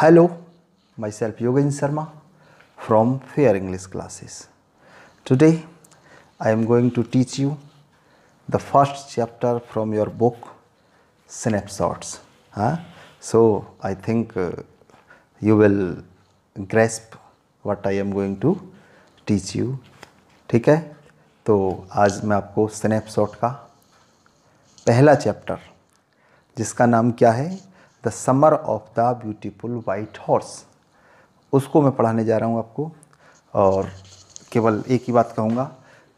Hello myself Yogendra Sharma from fair English classes today I am going to teach you the first chapter from your book Snapshots हाँ so I think you will grasp what I am going to teach you ठीक है तो आज मैं आपको snapshot का पहला chapter जिसका नाम क्या है the summer of the beautiful white horse उसको मैं पढ़ाने जा रहा हूँ आपको और केवल एक ही बात कहूँगा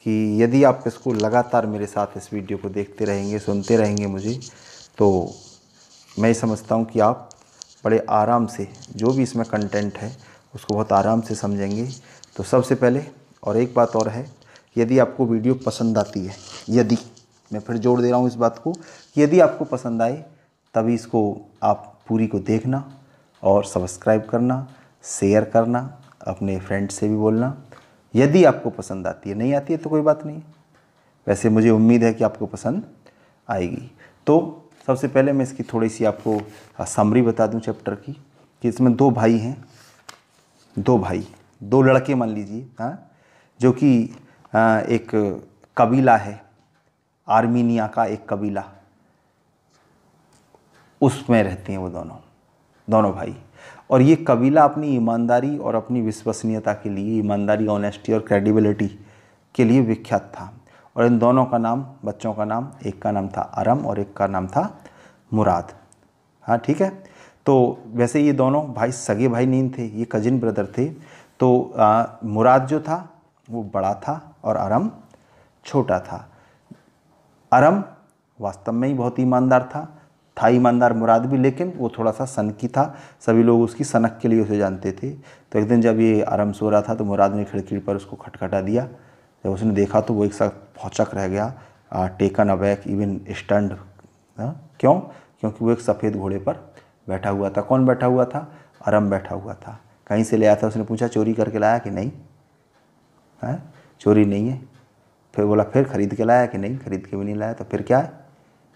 कि यदि आप इसको लगातार मेरे साथ इस वीडियो को देखते रहेंगे सुनते रहेंगे मुझे तो मैं समझता हूँ कि आप बड़े आराम से जो भी इसमें कंटेंट है उसको बहुत आराम से समझेंगे तो सबसे पहले और एक बात और है यदि आपको वीडियो पसंद आती है यदि मैं फिर जोड़ दे रहा हूँ इस बात को यदि आपको पसंद आए तभी इसको आप पूरी को देखना और सब्सक्राइब करना शेयर करना अपने फ्रेंड से भी बोलना यदि आपको पसंद आती है नहीं आती है तो कोई बात नहीं वैसे मुझे उम्मीद है कि आपको पसंद आएगी तो सबसे पहले मैं इसकी थोड़ी सी आपको समरी बता दूं चैप्टर की कि इसमें दो भाई हैं दो भाई दो लड़के मान लीजिए हाँ जो कि एक कबीला है आर्मीनिया का एक कबीला उसमें रहती हैं वो दोनों दोनों भाई और ये कबीला अपनी ईमानदारी और अपनी विश्वसनीयता के लिए ईमानदारी ऑनेस्टी और क्रेडिबिलिटी के लिए विख्यात था और इन दोनों का नाम बच्चों का नाम एक का नाम था अरम और एक का नाम था मुराद हाँ ठीक है तो वैसे ये दोनों भाई सगे भाई नहीं थे ये कजिन ब्रदर थे तो आ, मुराद जो था वो बड़ा था और अरम छोटा था अरम वास्तव में ही बहुत ईमानदार था था ईमानदार मुराद भी लेकिन वो थोड़ा सा सनकी था सभी लोग उसकी सनक के लिए उसे जानते थे तो एक दिन जब ये आराम सो रहा था तो मुराद ने खिड़की पर उसको खटखटा दिया जब उसने देखा तो वो एक साथ भौचक रह गया आ, टेकन अबैक इवन स्टंड क्यों क्योंकि वो एक सफ़ेद घोड़े पर बैठा हुआ था कौन बैठा हुआ था आरम बैठा हुआ था कहीं से ले आया था उसने पूछा चोरी करके लाया कि नहीं है चोरी नहीं है फिर बोला फिर खरीद के लाया कि नहीं खरीद के भी नहीं लाया तो फिर क्या है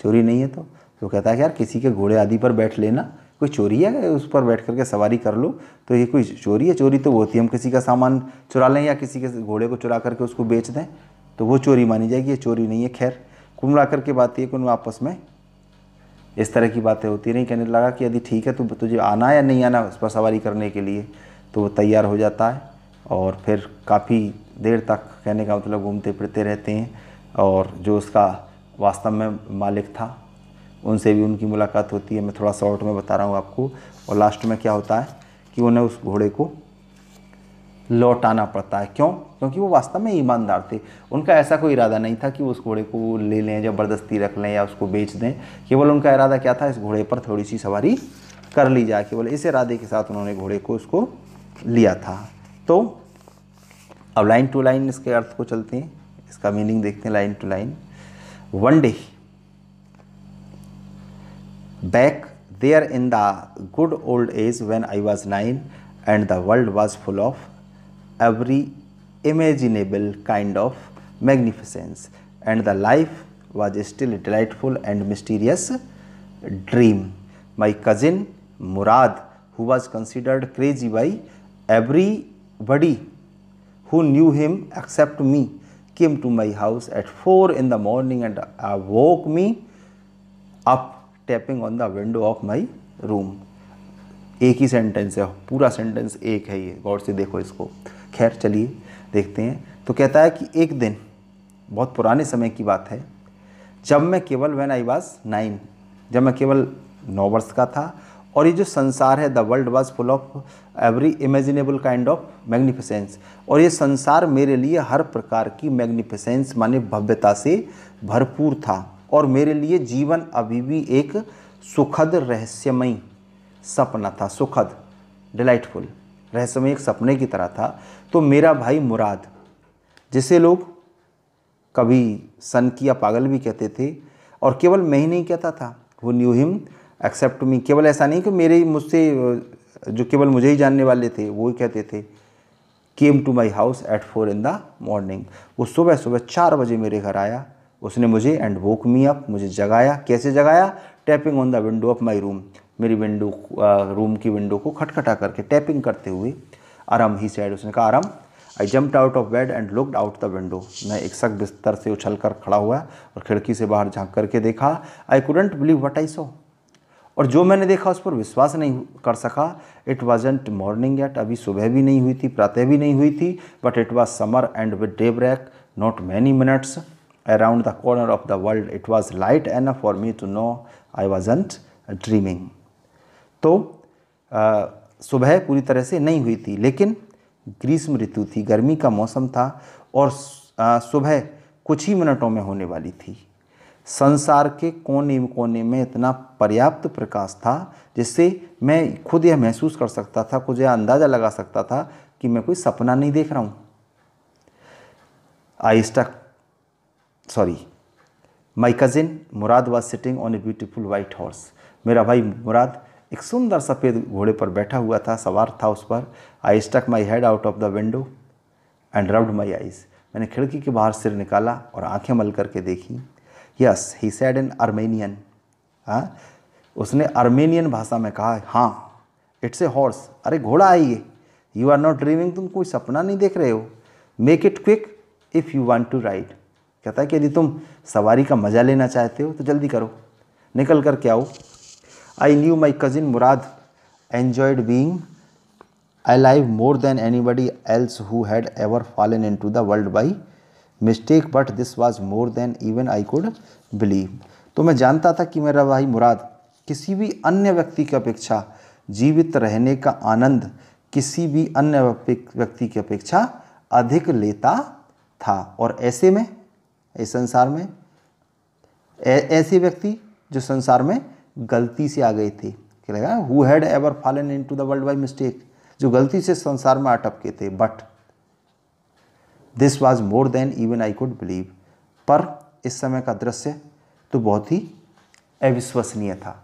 चोरी नहीं है तो तो कहता है कि यार किसी के घोड़े आदि पर बैठ लेना कोई चोरी है उस पर बैठ करके सवारी कर लो तो ये कोई चोरी है चोरी तो वो होती है हम किसी का सामान चुरा लें या किसी के घोड़े को चुरा करके उसको बेच दें तो वो चोरी मानी जाएगी ये चोरी नहीं है खैर कुमड़ा करके बात ये कि आपस में इस तरह की बातें होती रही कहने लगा कि यदि ठीक है तो तुझे आना या नहीं आना उस पर सवारी करने के लिए तो वो तैयार हो जाता है और फिर काफ़ी देर तक कहने का मतलब घूमते फिरते रहते हैं और जो उसका वास्तव में मालिक था उनसे भी उनकी मुलाकात होती है मैं थोड़ा शॉर्ट में बता रहा हूँ आपको और लास्ट में क्या होता है कि उन्हें उस घोड़े को लौटाना पड़ता है क्यों क्योंकि वो वास्तव में ईमानदार थे उनका ऐसा कोई इरादा नहीं था कि वो उस घोड़े को ले लें ज़बरदस्ती रख लें या उसको बेच दें केवल उनका इरादा क्या था इस घोड़े पर थोड़ी सी सवारी कर ली जाए केवल इस इरादे के साथ उन्होंने घोड़े को उसको लिया था तो अब लाइन टू लाइन इसके अर्थ को चलते हैं इसका मीनिंग देखते हैं line two line one day back there in the good old age when I was 9 and the world was full of every imaginable kind of magnificence and the life was still a delightful and mysterious dream. My cousin Murad who was considered crazy by everybody who knew him except me came to my house at 4 in the morning and woke me up tapping on the window of my room एक ही sentence है पूरा sentence एक है ये गौर से देखो इसको खैर चलिए देखते हैं तो कहता है कि एक दिन बहुत पुराने समय की बात है जब मैं केवल वैन आई वॉज नाइन जब मैं केवल नौ वर्ष का था और ये जो संसार है the world was full of every imaginable kind of magnificence और ये संसार मेरे लिए हर प्रकार की मैग्निफिसेंस माने भव्यता से भरपूर था और मेरे लिए जीवन अभी भी एक सुखद रहस्यमयी सपना था सुखद डिलाइटफुल रहस्यमय एक सपने की तरह था तो मेरा भाई मुराद जिसे लोग कभी सन की या पागल भी कहते थे और केवल मैं ही नहीं कहता था वो न्यू हिम एक्सेप्ट मी केवल ऐसा नहीं कि मेरे मुझसे जो केवल मुझे ही जानने वाले थे वो ही कहते थे came to my house at four in the morning वो सुबह सुबह चार बजे मेरे घर आया उसने मुझे एंड वोक मी अप मुझे जगाया कैसे जगाया tapping on the window of my room मेरी विंडो रूम की विंडो को खटखटा करके टैपिंग करते हुए आराम ही सैड उसने कहा Aram I jumped out of bed and looked out the window मैं एक सख्त बिस्तर से उछल कर खड़ा हुआ और खिड़की से बाहर झांक करके देखा I couldn't believe what I saw और जो मैंने देखा उस पर विश्वास नहीं कर सका इट वॉजेंट मॉर्निंग एट अभी सुबह भी नहीं हुई थी प्रातः भी नहीं हुई थी but it was summer and with daybreak not many minutes around the corner of the world. It was light enough for me to know I wasn't dreaming. तो आ, सुबह पूरी तरह से नहीं हुई थी लेकिन ग्रीष्म ऋतु थी गर्मी का मौसम था और सुबह कुछ ही मिनटों में होने वाली थी संसार के कोने कोने में इतना पर्याप्त प्रकाश था जिससे मैं खुद यह महसूस कर सकता था खुद यह अंदाज़ा लगा सकता था कि मैं कोई सपना नहीं देख रहा हूँ I stuck sorry my cousin Mourad was sitting on a beautiful white horse मेरा भाई मुराद एक सुंदर सफ़ेद घोड़े पर बैठा हुआ था सवार था उस पर I stuck my head out of the window and rubbed my eyes मैंने खिड़की के बाहर सिर निकाला और आंखें मल करके देखी yes he said in Armenian उसने आर्मेनियन भाषा में कहा हाँ इट्स ए हॉर्स अरे घोड़ा आई ये यू आर नॉट ड्रीमिंग तुम कोई सपना नहीं देख रहे हो make it quick if you want to ride कहता है कि यदि तुम सवारी का मज़ा लेना चाहते हो तो जल्दी करो निकल कर के आओ I knew my cousin Mourad enjoyed being alive more than anybody else who had ever fallen into the world by mistake but this was more than even I could believe तो मैं जानता था कि मेरा भाई मुराद किसी भी अन्य व्यक्ति की अपेक्षा जीवित रहने का आनंद किसी भी अन्य व्यक्ति की अपेक्षा अधिक लेता था और ऐसे में इस संसार में ऐसे व्यक्ति जो संसार में गलती से आ गई थे कहेगा who had ever fallen into the world by mistake जो गलती से संसार में अटपके थे but this was more than even I could believe पर इस समय का दृश्य तो बहुत ही अविश्वसनीय था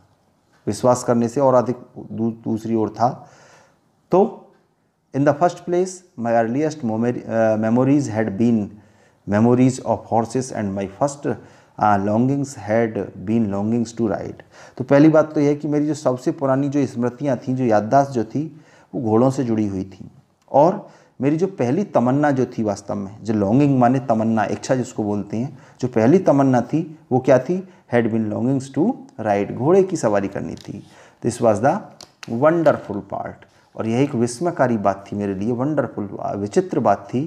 विश्वास करने से और अधिक दू, दूसरी ओर था तो in the first place my earliest memories had been memories of horses and my first longings had been longings to ride तो पहली बात तो यह कि मेरी जो सबसे पुरानी जो स्मृतियाँ थीं जो याददाश्त जो थी वो घोड़ों से जुड़ी हुई थी और मेरी जो पहली तमन्ना जो थी वास्तव में जो लॉन्गिंग माने तमन्ना इच्छा जिसको बोलते हैं जो पहली तमन्ना थी वो क्या थी had been longings to ride घोड़े की सवारी करनी थी this was the wonderful part और यह एक विस्मयकारी बात थी मेरे लिए वंडरफुल विचित्र बात थी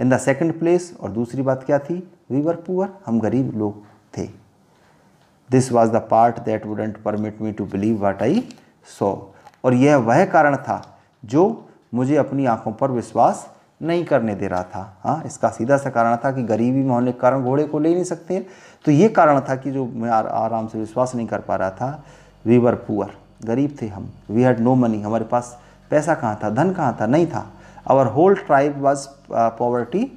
इन द सेकंड प्लेस और दूसरी बात क्या थी वी वर पुअर हम गरीब लोग थे this was the part that wouldn't permit me to believe what I saw और यह वह कारण था जो मुझे अपनी आंखों पर विश्वास नहीं करने दे रहा था हाँ इसका सीधा सा कारण था कि गरीबी में होने के कारण घोड़े को ले नहीं सकते तो ये कारण था कि जो मैं आराम से विश्वास नहीं कर पा रहा था वी वर पुअर गरीब थे हम वी हैड नो मनी हमारे पास पैसा कहाँ था धन कहाँ था नहीं था our whole tribe was poverty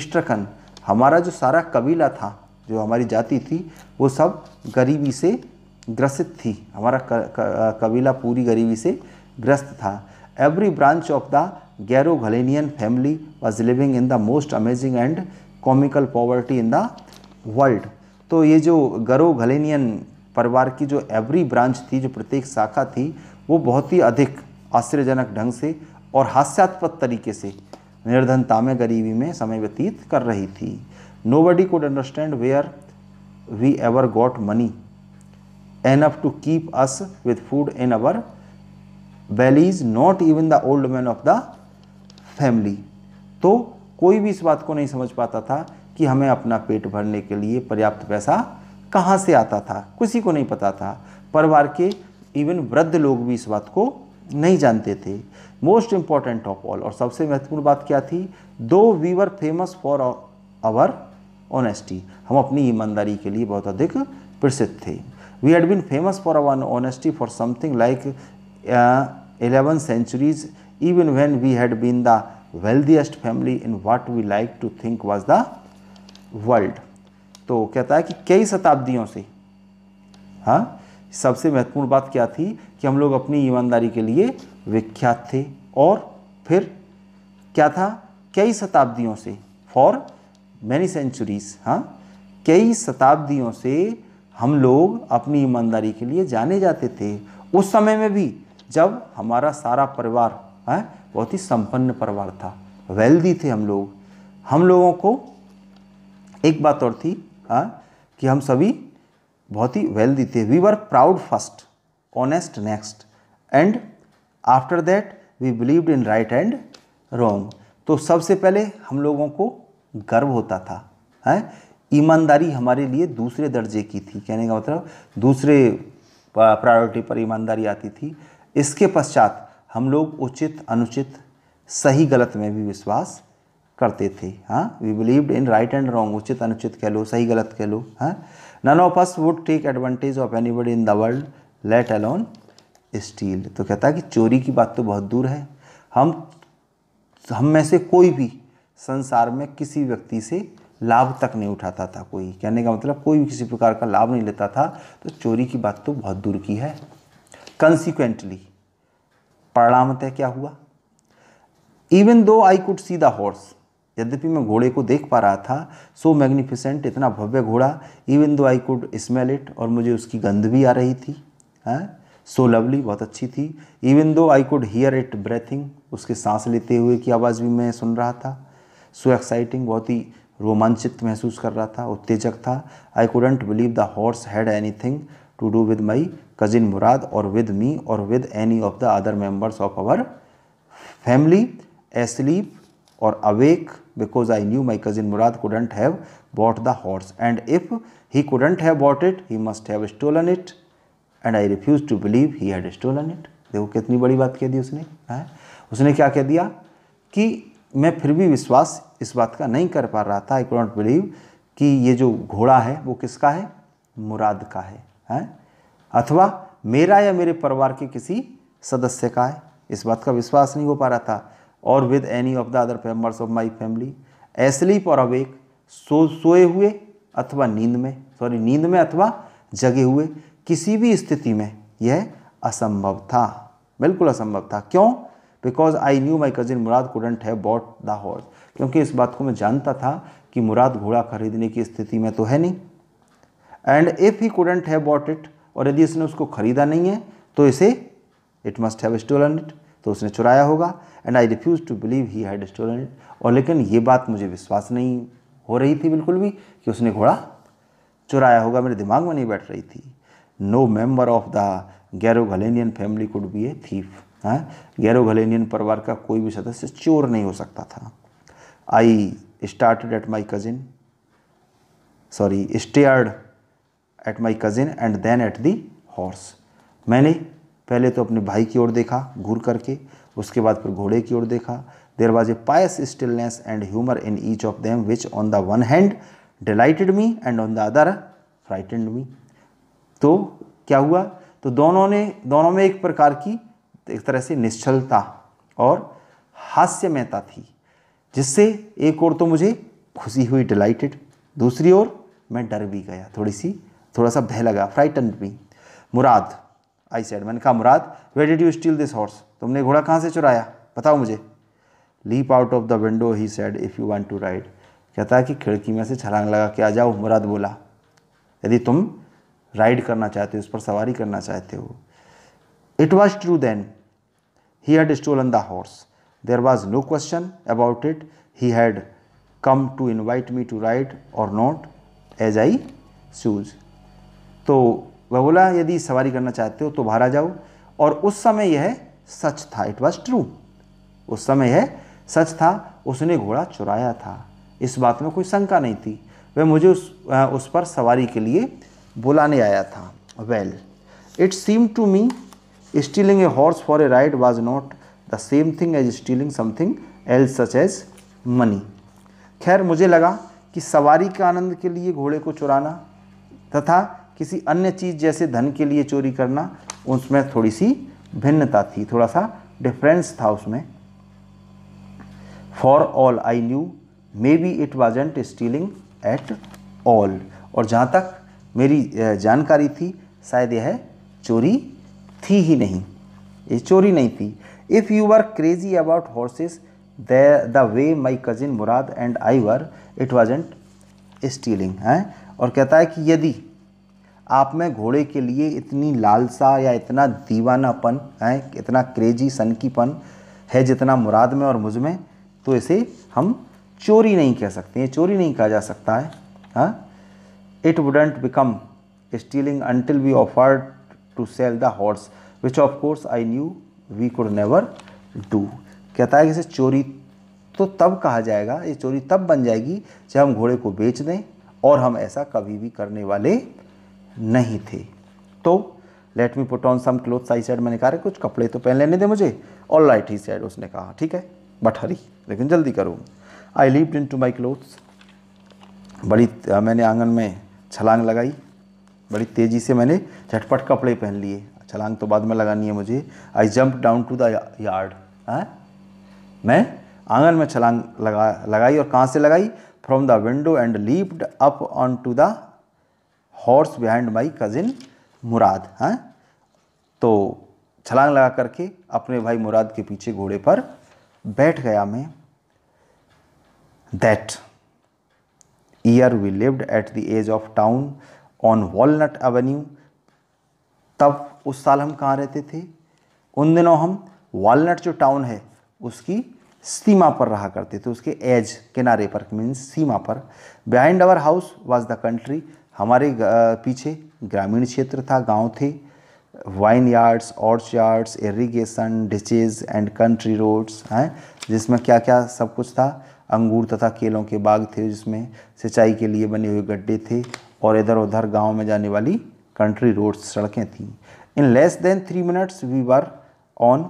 stricken हमारा जो सारा कबीला था जो हमारी जाति थी वो सब गरीबी से ग्रसित थी हमारा कबीला पूरी गरीबी से ग्रस्त था every branch of the Garoghlanian family was living in the most amazing and comical poverty in the world तो ये जो गरो घलेनियन परिवार की जो एवरी ब्रांच थी जो प्रत्येक शाखा थी वो बहुत ही अधिक आश्चर्यजनक ढंग से और हास्यास्पद तरीके से निर्धनता में गरीबी में समय व्यतीत कर रही थी nobody could understand where we ever got money enough to keep us with food in our bellies not even the old man of the family तो कोई भी इस बात को नहीं समझ पाता था कि हमें अपना पेट भरने के लिए पर्याप्त पैसा कहाँ से आता था किसी को नहीं पता था परिवार के इवन वृद्ध लोग भी इस बात को नहीं जानते थे मोस्ट इम्पॉर्टेंट ऑफ ऑल और सबसे महत्वपूर्ण बात क्या थी though we were famous for our honesty हम अपनी ईमानदारी के लिए बहुत अधिक प्रसिद्ध थे we had been famous for our honesty for something like eleven centuries even when we had been the wealthiest family in what we like to think was the world तो कहता है कि कई शताब्दियों से हाँ सबसे महत्वपूर्ण बात क्या थी कि हम लोग अपनी ईमानदारी के लिए विख्यात थे और फिर क्या था कई शताब्दियों से फॉर मैनी सेंचुरीज हाँ कई शताब्दियों से हम लोग अपनी ईमानदारी के लिए जाने जाते थे उस समय में भी जब हमारा सारा परिवार है हाँ, बहुत ही संपन्न परिवार था वेल्दी थे हम लोग हम लोगों को एक बात और थी हाँ कि हम सभी बहुत ही वेल्दी थे we were proud first honest next and after that we believed in right and wrong तो सबसे पहले हम लोगों को गर्व होता था है हाँ? ईमानदारी हमारे लिए दूसरे दर्जे की थी कहने का मतलब दूसरे प्रायोरिटी पर ईमानदारी आती थी इसके पश्चात हम लोग उचित अनुचित सही गलत में भी विश्वास करते थे हाँ we believed in right and wrong उचित अनुचित कह लो सही गलत कह लो हाँ none of us would take advantage of anybody in the world let alone steal तो कहता है कि चोरी की बात तो बहुत दूर है हम हम में से कोई भी संसार में किसी व्यक्ति से लाभ तक नहीं उठाता था कोई कहने का मतलब कोई भी किसी प्रकार का लाभ नहीं लेता था तो चोरी की बात तो बहुत दूर की है कंसिक्वेंटली परिणामतः क्या हुआ even though I could see the horse यद्यपि मैं घोड़े को देख पा रहा था सो मैग्निफिसेंट इतना भव्य घोड़ा even though I could smell it और मुझे उसकी गंध भी आ रही थी है सो लवली बहुत अच्छी थी even though I could hear it breathing उसके सांस लेते हुए की आवाज़ भी मैं सुन रहा था सो so एक्साइटिंग बहुत ही रोमांचित महसूस कर रहा था उत्तेजक था I couldn't believe the horse had anything to do with my cousin Mourad or with me or with any of the other members of our family asleep or awake because I knew my cousin Mourad couldn't have bought the horse and if he couldn't have bought it he must have stolen it and I refuse to believe he had stolen it देखो कितनी बड़ी बात कह दी उसने है उसने क्या कह दिया कि मैं फिर भी विश्वास इस बात का नहीं कर पा रहा था आई कुडंट बिलीव कि ये जो घोड़ा है वो किसका है मुराद का है अथवा मेरा या मेरे परिवार के किसी सदस्य का है इस बात का विश्वास नहीं हो पा रहा था और with any of the other members of my family asleep or awake सो सोए हुए अथवा नींद में सॉरी नींद में अथवा जगे हुए किसी भी स्थिति में यह असंभव था बिल्कुल असंभव था क्यों because I knew my cousin Mourad couldn't have bought the horse क्योंकि इस बात को मैं जानता था कि मुराद घोड़ा खरीदने की स्थिति में तो है नहीं and if he couldn't have bought it और यदि इसने उसको खरीदा नहीं है तो इसे it must have stolen it तो उसने चुराया होगा and I refuse to believe he had stolen और लेकिन ये बात मुझे विश्वास नहीं हो रही थी बिल्कुल भी कि उसने घोड़ा चुराया होगा मेरे दिमाग में नहीं बैठ रही थी no member of the Garoghlanian family could be a thief है गैरो घलेनियन परिवार का कोई भी सदस्य चोर नहीं हो सकता था I started at my cousin sorry stared at my cousin and then at the horse मैंने पहले तो अपने भाई की ओर देखा घूर करके उसके बाद फिर घोड़े की ओर देखा there was a pious stillness and humour in each of them which on the one hand delighted me and on the other frightened me तो क्या हुआ तो दोनों ने दोनों में एक प्रकार की एक तरह से निश्चलता और हास्यमयता थी जिससे एक ओर तो मुझे खुशी हुई डिलाइटेड दूसरी ओर मैं डर भी गया थोड़ी सी थोड़ा सा भय लगा फ्राइटेंड भी मुराद आई सेड मैंने कहा Murad where did you steal this horse तुमने घोड़ा कहाँ से चुराया बताओ मुझे leap out of the window he said if you want to ride कहता है कि खिड़की में से छलांग लगा के आ जाओ मुराद बोला यदि तुम राइड करना चाहते हो उस पर सवारी करना चाहते हो it was true then he had stolen the horse there was no question about it he had come to invite me to ride or not as I chose तो वगुला यदि सवारी करना चाहते हो तो भारा जाओ और उस समय यह सच था इट वॉज ट्रू उस समय यह सच था उसने घोड़ा चुराया था इस बात में कोई शंका नहीं थी वह मुझे उस आ, उस पर सवारी के लिए बुलाने आया था well it seem to me stealing a horse for a ride was not the same thing as stealing something else such as money खैर मुझे लगा कि सवारी के आनंद के लिए घोड़े को चुराना तथा किसी अन्य चीज़ जैसे धन के लिए चोरी करना उसमें थोड़ी सी भिन्नता थी थोड़ा सा डिफरेंस था उसमें for all I knew maybe it wasn't stealing at all और जहाँ तक मेरी जानकारी थी शायद यह चोरी थी ही नहीं ये चोरी नहीं थी if you are crazy about horses the way my cousin Murad and I were it wasn't stealing है और कहता है कि यदि आप में घोड़े के लिए इतनी लालसा या इतना दीवानापन है इतना क्रेजी सनकीपन है जितना मुराद में और मुझ में तो इसे हम चोरी नहीं कह सकते हैं चोरी नहीं कहा जा सकता है it wouldn't become stealing until we offered to sell the horse which of course I knew we could never do कहता है कि इसे चोरी तो तब कहा जाएगा ये चोरी तब बन जाएगी जब हम घोड़े को बेच दें और हम ऐसा कभी भी करने वाले नहीं थे तो let me put on some cloth I said मैंने कहा कुछ कपड़े तो पहन लेने दे मुझे ऑल राइट ही सेड उसने कहा ठीक है बट हरी लेकिन जल्दी करो I leaped into my clothes बड़ी मैंने आंगन में छलांग लगाई बड़ी तेज़ी से मैंने झटपट कपड़े पहन लिए छलांग तो बाद में लगानी है मुझे I jump down to the yard मैं आंगन में छलांग लगा लगाई और कहाँ से लगाई from the window and leaped up onto the horse behind my cousin Murad हैं तो छलांग लगा करके अपने भाई मुराद के पीछे घोड़े पर बैठ गया मैं that year we lived at the edge of town on Walnut Avenue तब उस साल हम कहाँ रहते थे उन दिनों हम वॉलनट जो टाउन है उसकी सीमा पर रहा करते थे उसके एज किनारे पर मीन्स सीमा पर behind our house was the country हमारे पीछे ग्रामीण क्षेत्र था गांव थे vineyards orchards irrigation ditches and country roads हैं जिसमें क्या क्या सब कुछ था अंगूर तथा केलों के बाग थे जिसमें सिंचाई के लिए बने हुए गड्ढे थे और इधर उधर गांव में जाने वाली कंट्री रोड्स सड़कें थीं in less than three minutes we were on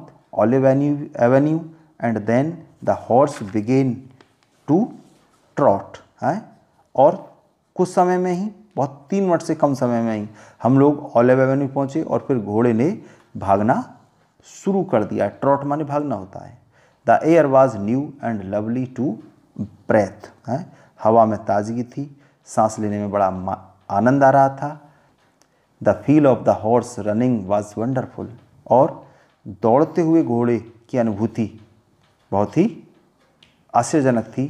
Olive Avenue and then the horse began to trot हैं और कुछ समय में ही बहुत तीन मिनट से कम समय में ही हम लोग ऑलिव एवेन्यू पहुँचे और फिर घोड़े ने भागना शुरू कर दिया ट्रॉट माने भागना होता है the air was new and lovely to breathe है हवा में ताजगी थी सांस लेने में बड़ा आनंद आ रहा था the feel of the horse running was wonderful और दौड़ते हुए घोड़े की अनुभूति बहुत ही आश्चर्यजनक थी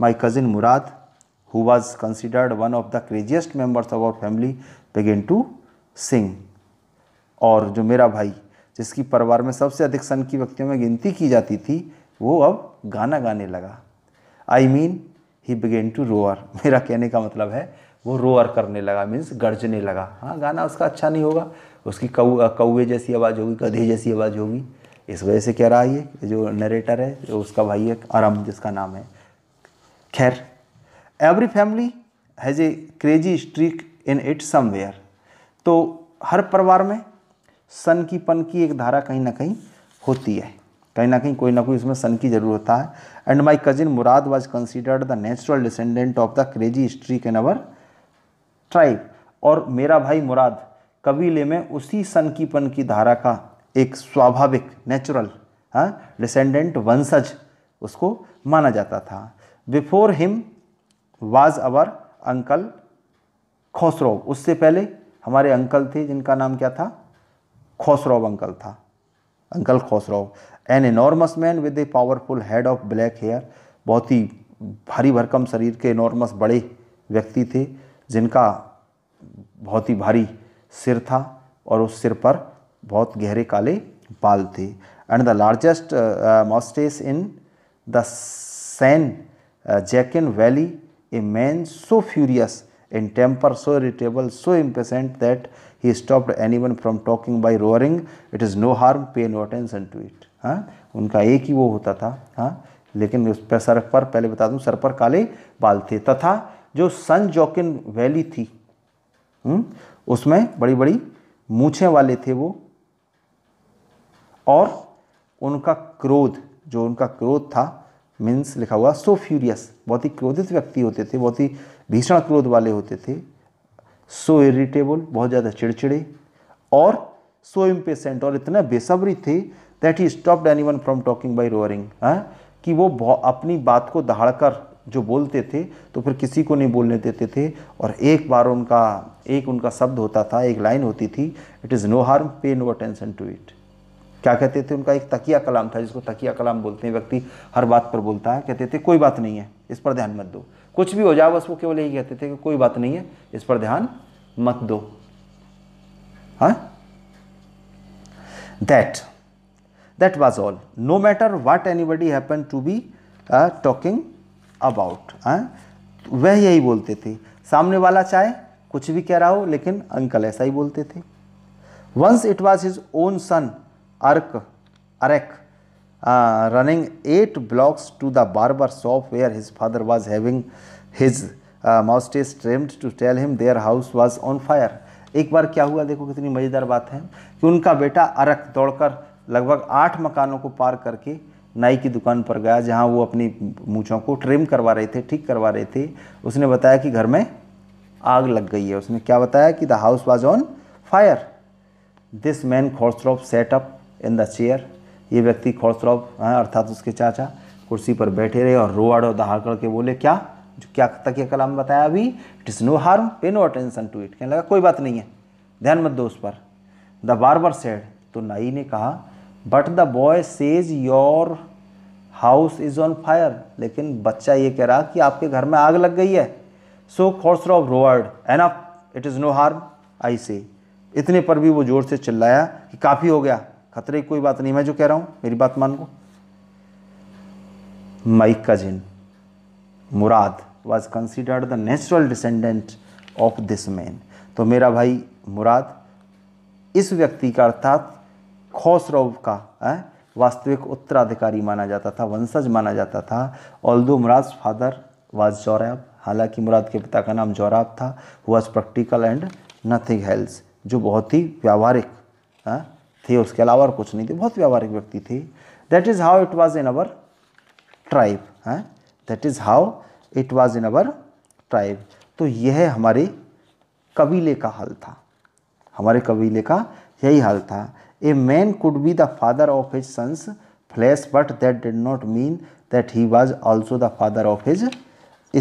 my cousin Murad who was considered one of the craziest members of our family began to sing और जो मेरा भाई जिसकी परिवार में सबसे अधिक सन की व्यक्तियों में गिनती की जाती थी वो अब गाना गाने लगा I mean he began to roar मेरा कहने का मतलब है वो रोअर करने लगा मीन्स गर्जने लगा हाँ गाना उसका अच्छा नहीं होगा उसकी कौ कौए जैसी आवाज़ होगी गधे जैसी आवाज़ होगी इस वजह से कह रहा है ये जो नरेटर है जो उसका भाई है आरम जिसका नाम है खैर every family has a crazy streak in it somewhere तो हर परिवार में सन की पन की एक धारा कहीं ना कहीं होती है कहीं ना कहीं कोई ना कोई इसमें सन की जरूरत होता है and my cousin Murad was considered the natural descendant of the crazy streak in our tribe और मेरा भाई मुराद कबीले में उसी सन की पन की धारा का एक स्वाभाविक नेचुरल डिसेंडेंट हाँ, वंशज उसको माना जाता था before him was our uncle Khosrove उससे पहले हमारे अंकल थे जिनका नाम क्या था खोसरोव अंकल था uncle Khosrove an enormous man with a powerful head of black hair बहुत ही भारी भरकम शरीर के एनॉर्मस बड़े व्यक्ति थे जिनका बहुत ही भारी सिर था और उस सिर पर बहुत गहरे काले बाल थे and the largest moustache in the San Joaquin Valley a man so furious in temper so irritable so impatient that he stopped anyone from talking by roaring it is no harm pay no attention to it हाँ उनका एक ही वो होता था हाँ लेकिन उस पर सर पर पहले बता दूँ सर पर काले बाल थे तथा जो सन जॉकिन वैली थी हुँ? हम्म, उसमें बड़ी बड़ी मूछे वाले थे वो और उनका क्रोध जो उनका क्रोध था मीन्स लिखा हुआ सो फ्यूरियस बहुत ही क्रोधित व्यक्ति होते थे बहुत ही भीषण क्रोध वाले होते थे सो इरिटेबल बहुत ज़्यादा चिड़चिड़े और सो इम्पेसेंट और इतना बेसब्री थे that he stopped anyone from talking by roaring कि वो अपनी बात को दहाड़ कर जो बोलते थे तो फिर किसी को नहीं बोलने देते थे और एक बार उनका एक उनका शब्द होता था एक लाइन होती थी it is no harm pay no attention to it क्या कहते थे उनका एक तकिया कलाम था जिसको तकिया कलाम बोलते हैं व्यक्ति हर बात पर बोलता है कहते थे कोई बात नहीं है इस पर ध्यान मत दो कुछ भी हो जाए बस वो केवल यही कहते थे कि कोई बात नहीं है इस पर ध्यान मत दो that that was all no matter what anybody happen to be talking about वह यही बोलते थे सामने वाला चाहे कुछ भी कह रहा हो लेकिन अंकल ऐसा ही बोलते थे once it was his own son Arak Arak running eight blocks to the barber shop where his father was having his his uh, mustache trimmed to tell him their house was एक बार क्या हुआ देखो कितनी मज़ेदार बात है कि उनका बेटा अरक दौड़कर लगभग आठ मकानों को पार करके नाई की दुकान पर गया जहां वो अपनी मूछों को ट्रिम करवा रहे थे ठीक करवा रहे थे उसने बताया कि घर में आग लग गई है उसने क्या बताया कि the house was on fire this man खोर्स सेटअप इन द चेयर ये व्यक्ति खौसरौब हाँ, अर्थात उसके चाचा कुर्सी पर बैठे रहे और रोआड़ और दहाड़ करके बोले क्या जो क्या ये कलाम बताया अभी it is no harm pay no attention to it कहने लगा कोई बात नहीं है ध्यान मत दो उस पर द बार बार सेड तो नाई ने कहा but the boy says your house is on fire लेकिन बच्चा ये कह रहा कि आपके घर में आग लग गई है so Khosrove roared enough it is no harm I say इतने पर भी वो ज़ोर से चिल्लाया कि काफ़ी हो गया खतरे की कोई बात नहीं मैं जो कह रहा हूँ मेरी बात मान लो my cousin Murad was considered the natural descendant of this man तो मेरा भाई मुराद इस व्यक्ति का अर्थात खौसरव का है वास्तविक उत्तराधिकारी माना जाता था वंशज माना जाता था ऑल दो मुराद फादर वाज जौरब हालांकि मुराद के पिता का नाम जौराब था was practical and nothing else जो बहुत ही व्यावहारिक थे उसके अलावा और कुछ नहीं थे बहुत व्यावहारिक व्यक्ति थे that is how it was in our tribe हैं that is how it was in our tribe तो यह हमारे कबीले का हाल था हमारे कबीले का यही हाल था a man could be the father of his son's flesh but that did not mean that he was also the father of his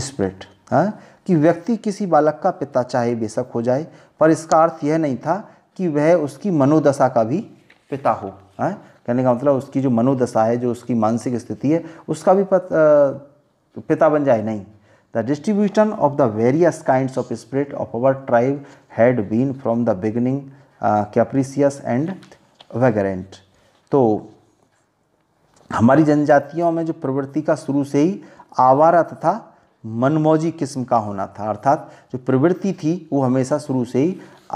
spirit हाँ कि व्यक्ति किसी बालक का पिता चाहे बेशक हो जाए पर इसका अर्थ यह नहीं था कि वह उसकी मनोदशा का भी पिता हो है हाँ? कहने का मतलब उसकी जो मनोदशा है जो उसकी मानसिक स्थिति है उसका भी पत, आ, पिता बन जाए नहीं the distribution of the various kind of spirit of our tribe had been from the beginning capricious and vagrant तो हमारी जनजातियों में जो प्रवृत्ति का शुरू से ही आवारा तथा मनमौजी किस्म का होना था अर्थात जो प्रवृत्ति थी वो हमेशा शुरू से ही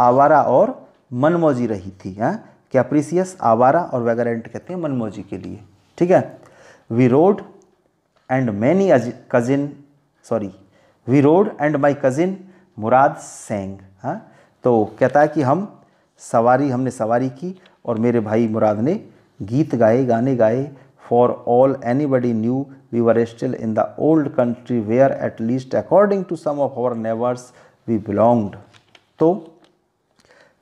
आवारा और मनमौजी रही थी है? हाँ? कैप्रीसियस आवारा और वेगरेंट कहते हैं मनमोजी के लिए ठीक है we rode and many cousin sorry we rode and my cousin Murad sang हाँ तो कहता है कि हम सवारी हमने सवारी की और मेरे भाई मुराद ने गीत गाए गाने गाए for all anybody knew we were still in the old country where at least according to some of our neighbours we belonged तो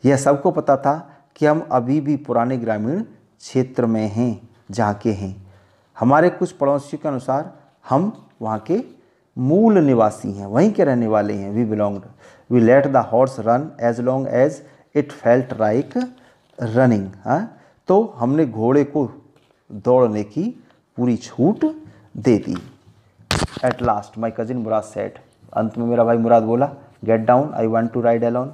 यह सबको पता था कि हम अभी भी पुराने ग्रामीण क्षेत्र में हैं जहाँ के हैं हमारे कुछ पड़ोसियों के अनुसार हम वहाँ के मूल निवासी हैं वहीं के रहने वाले हैं we belong we let the horse run as long as it felt like running हाँ तो हमने घोड़े को दौड़ने की पूरी छूट दे दी at last my cousin Murad said अंत में मेरा भाई मुराद बोला get down I want to ride alone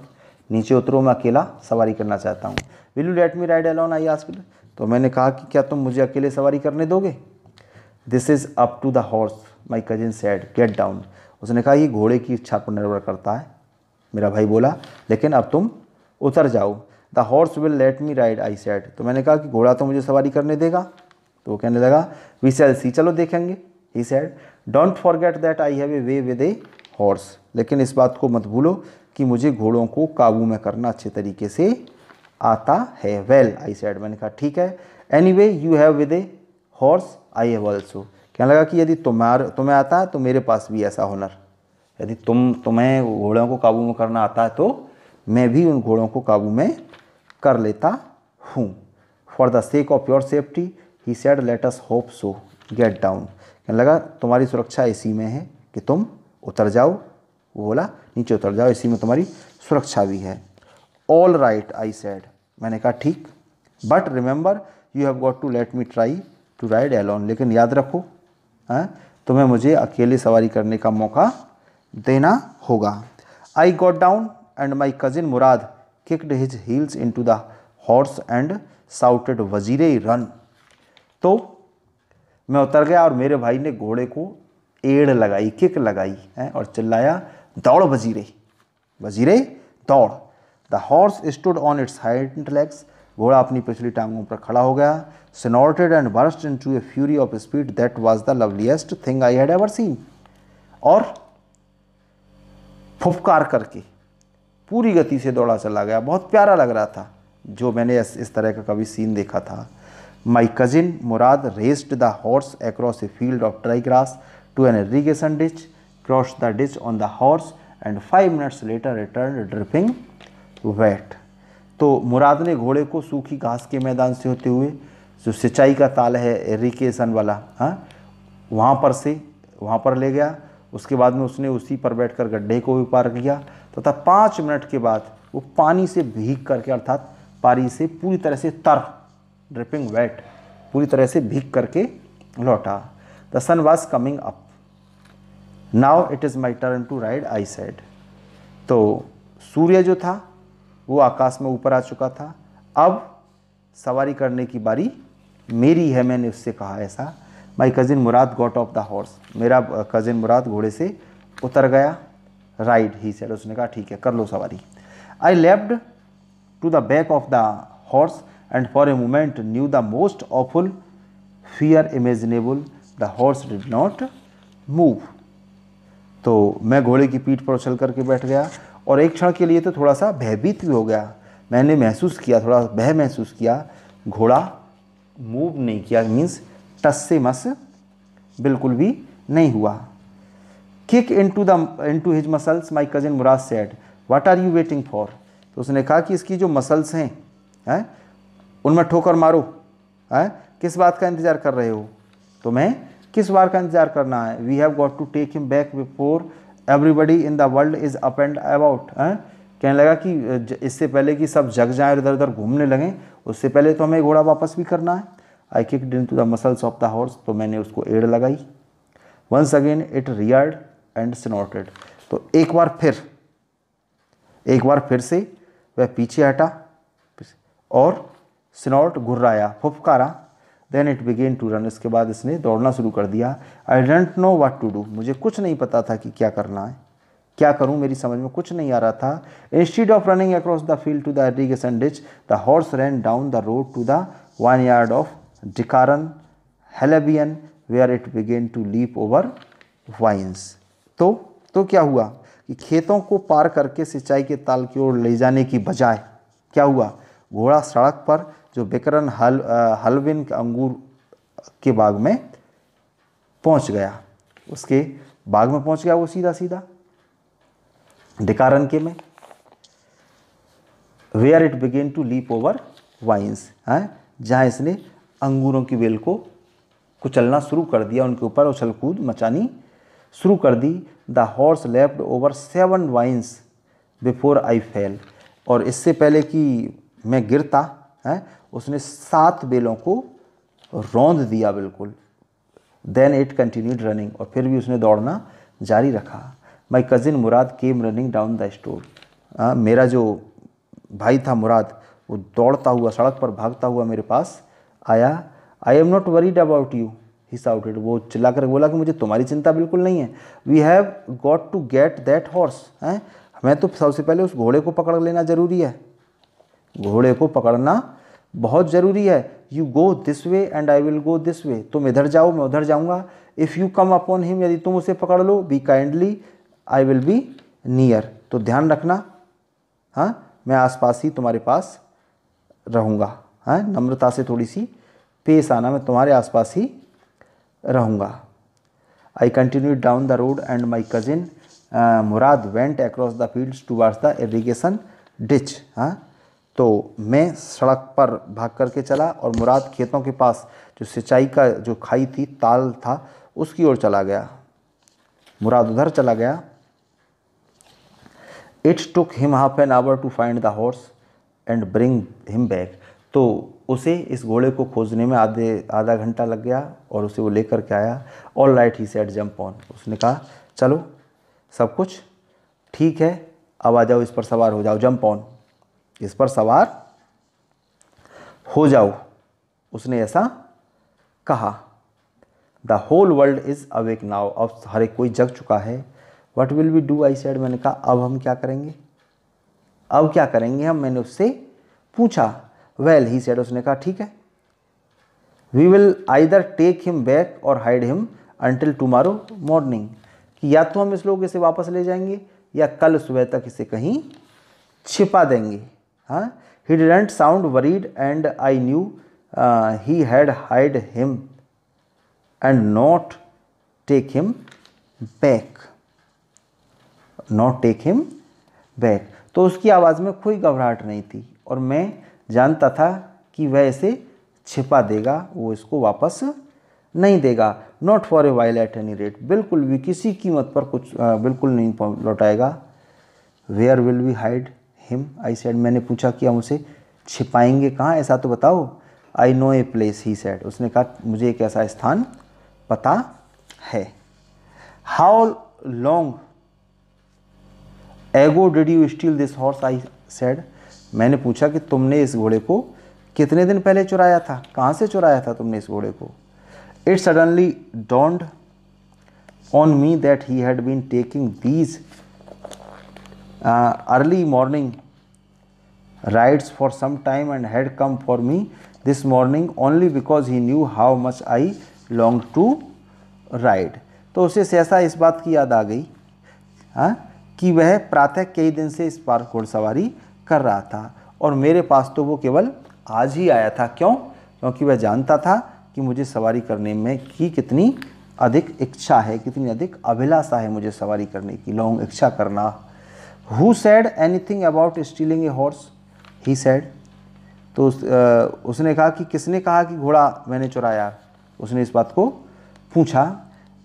नीचे उतरो मैं अकेला सवारी करना चाहता हूँ will you let me ride alone I ask तो मैंने कहा कि क्या तुम मुझे अकेले सवारी करने दोगे this is up to the horse my cousin said get down उसने कहा ये घोड़े की इच्छा पर निर्भर करता है मेरा भाई बोला लेकिन अब तुम उतर जाओ the horse will let me ride I said तो मैंने कहा कि घोड़ा तो मुझे सवारी करने देगा तो वो कहने लगा वी सेल सी चलो देखेंगे he said don't forget that I have a way with a horse लेकिन इस बात को मत भूलो कि मुझे घोड़ों को काबू में करना अच्छे तरीके से आता है वेल आई सेड मैंने कहा ठीक है any way you have with a horse I have also कहने लगा कि यदि तुम्हार तुम्हें आता है तो मेरे पास भी ऐसा हुनर यदि तुम तुम्हें घोड़ों को काबू में करना आता है तो मैं भी उन घोड़ों को काबू में कर लेता हूँ for the sake of your safety he said let us hope so get down कहने लगा तुम्हारी सुरक्षा इसी में है कि तुम उतर जाओ वो बोला नीचे उतर जाओ इसी में तुम्हारी सुरक्षा भी है ऑल राइट आई सेड मैंने कहा ठीक but remember you have got to let me try to ride alone लेकिन याद रखो हैं हाँ, तुम्हें मुझे अकेले सवारी करने का मौका देना होगा I got down and my cousin Murad kicked his heels into the horse and shouted Vazire run तो मैं उतर गया और मेरे भाई ने घोड़े को एड़ लगाई किक लगाई है और चिल्लाया दौड़ वजीरे वजीरे दौड़ the horse stood on its hind legs घोड़ा अपनी पिछली टांगों पर खड़ा हो गया snorted and burst into a fury of speed that was the loveliest thing I had ever seen और फुफकार करके पूरी गति से दौड़ा चला गया बहुत प्यारा लग रहा था जो मैंने इस, इस तरह का कभी सीन देखा था my cousin Murad raced the horse across a field of dry grass to an irrigation ditch crossed the ditch on the horse and five minutes later returned dripping wet. तो मुराद ने घोड़े को सूखी घास के मैदान से होते हुए जो सिंचाई का ताल है एरिकेशन वाला हाँ वहाँ पर से वहाँ पर ले गया उसके बाद में उसने उसी पर बैठकर गड्ढे को भी पार किया तथा तो पाँच मिनट के बाद वो पानी से भीग करके अर्थात पारी से पूरी तरह से तर ड्रिपिंग वेट पूरी तरह से भीग करके लौटा the sun was coming up now it is my turn to ride I said तो सूर्य जो था वो आकाश में ऊपर आ चुका था अब सवारी करने की बारी मेरी है मैंने उससे कहा ऐसा my cousin Murad got off the horse मेरा कज़िन मुराद घोड़े से उतर गया राइड ही सेड उसने कहा ठीक है कर लो सवारी I left to the back of the horse and for a moment knew the most awful fear imaginable the horse did not move तो मैं घोड़े की पीठ पर उछल करके बैठ गया और एक क्षण के लिए तो थोड़ा सा भयभीत भी हो गया मैंने महसूस किया थोड़ा भय महसूस किया घोड़ा मूव नहीं किया मीन्स टस से मस बिल्कुल भी नहीं हुआ kick into the into his muscles my cousin Murad said what are you waiting for तो उसने कहा कि इसकी जो मसल्स हैं हैं उनमें ठोकर मारो हैं किस बात का इंतज़ार कर रहे हो तो मैं किस बार का इंतजार करना है we have got to take him back before everybody in the world is up and about कहने लगा कि इससे पहले कि सब जग जाए इधर उधर घूमने लगें उससे पहले तो हमें घोड़ा वापस भी करना है I kicked in to the muscles of the horse तो मैंने उसको एड़ लगाई once again it reared and snorted तो एक बार फिर एक बार फिर से वह पीछे हटा और स्नॉट घुर्राया फुफकारा then it began to run इसके बाद इसने दौड़ना शुरू कर दिया I didn't know what to do मुझे कुछ नहीं पता था कि क्या करना है क्या करूं मेरी समझ में कुछ नहीं आ रहा था instead of running across the field to the irrigation ditch the horse ran down the road to the vineyard of Dikran Halabian where it began to leap over vines तो तो क्या हुआ कि खेतों को पार करके सिंचाई के ताल की ओर ले जाने की बजाय क्या हुआ घोड़ा सड़क पर जो बेकरन हल हलविन के अंगूर के बाग में पहुंच गया उसके बाग में पहुंच गया वो सीधा सीधा डिकारन के में where it began to leap over vines हैं जहाँ इसने अंगूरों की बेल को कुचलना शुरू कर दिया उनके ऊपर उछल कूद मचानी शुरू कर दी the horse leapt over seven vines before I fell और इससे पहले कि मैं गिरता है उसने सात बेलों को रौंद दिया बिल्कुल देन इट कंटिन्यूड रनिंग और फिर भी उसने दौड़ना जारी रखा my cousin Mourad came running down the store मेरा जो भाई था मुराद वो दौड़ता हुआ सड़क पर भागता हुआ मेरे पास आया I am not worried about you he shouted वो चिल्ला कर बोला कि मुझे तुम्हारी चिंता बिल्कुल नहीं है we have got to get that horse हैं हमें तो सबसे पहले उस घोड़े को पकड़ लेना ज़रूरी है घोड़े को पकड़ना बहुत ज़रूरी है you go this way and I will go this way तुम इधर जाओ मैं उधर जाऊँगा if you come upon him यदि तुम उसे पकड़ लो be kindly I will be near तो ध्यान रखना हाँ मैं आसपास ही तुम्हारे पास रहूँगा हाँ नम्रता से थोड़ी सी पेश आना मैं तुम्हारे आसपास ही रहूँगा I continue down the road and my cousin Mourad went across the to towards the irrigation ditch हाँ तो मैं सड़क पर भाग करके चला और मुराद खेतों के पास जो सिंचाई का जो खाई थी ताल था उसकी ओर चला गया मुराद उधर चला गया it's took him half an hour to find the horse and bring him back तो उसे इस घोड़े को खोजने में आधे आधा घंटा लग गया और उसे वो लेकर के आया all right he said jump on उसने कहा चलो सब कुछ ठीक है अब आ जाओ इस पर सवार हो जाओ जंप ऑन इस पर सवार हो जाओ उसने ऐसा कहा the whole world is awake now अब हर एक कोई जग चुका है what will we do I said मैंने कहा अब हम क्या करेंगे अब क्या करेंगे हम मैंने उससे पूछा वेल ही सेड उसने कहा ठीक है we will either take him back or hide him until tomorrow morning कि या तो हम इस लोग इसे वापस ले जाएंगे या कल सुबह तक इसे कहीं छिपा देंगे हाँ he didn't sound worried and I knew he had hide him and not take him back not take him back तो उसकी आवाज़ में कोई घबराहट नहीं थी और मैं जानता था कि वह इसे छिपा देगा वो इसको वापस नहीं देगा not for a while at any rate बिल्कुल भी किसी कीमत पर कुछ आ, uh, बिल्कुल नहीं लौटाएगा where will we hide him I said मैंने पूछा कि हम उसे छिपाएंगे कहाँ ऐसा तो बताओ I know a place he said उसने कहा मुझे एक ऐसा स्थान पता है how long ago did you steal this horse I said मैंने पूछा कि तुमने इस घोड़े को कितने दिन पहले चुराया था कहाँ से चुराया था तुमने इस घोड़े को it suddenly dawned on me that he had been taking these early morning rides for some time and had come for me this morning only because he knew how much I longed to ride तो उसे सहसा इस बात की याद आ गई हाँ कि वह प्रातः कई दिन से इस पार घोड़सवारी कर रहा था और मेरे पास तो वो केवल आज ही आया था क्यों क्योंकि वह जानता था कि मुझे सवारी करने में की कितनी अधिक इच्छा है कितनी अधिक अभिलाषा है मुझे सवारी करने की लॉन्ग इच्छा करना who said anything about stealing a horse he said तो उस, आ, उसने कहा कि किसने कहा कि घोड़ा मैंने चुराया उसने इस बात को पूछा